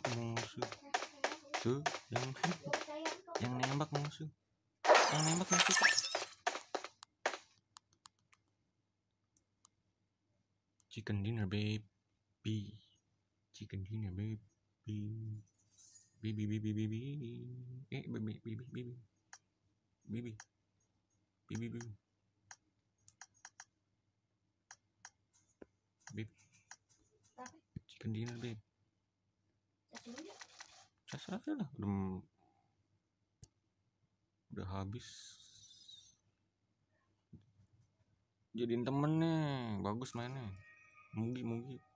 nembak musuh tuh yang yang nembak musuh yang nembak musuh chicken dinner baby chicken dinner baby baby baby baby eh baby baby baby baby baby baby baby chicken dinner baby cas aja lah udah, udah habis jadiin temen nih bagus mainnya mugi mugi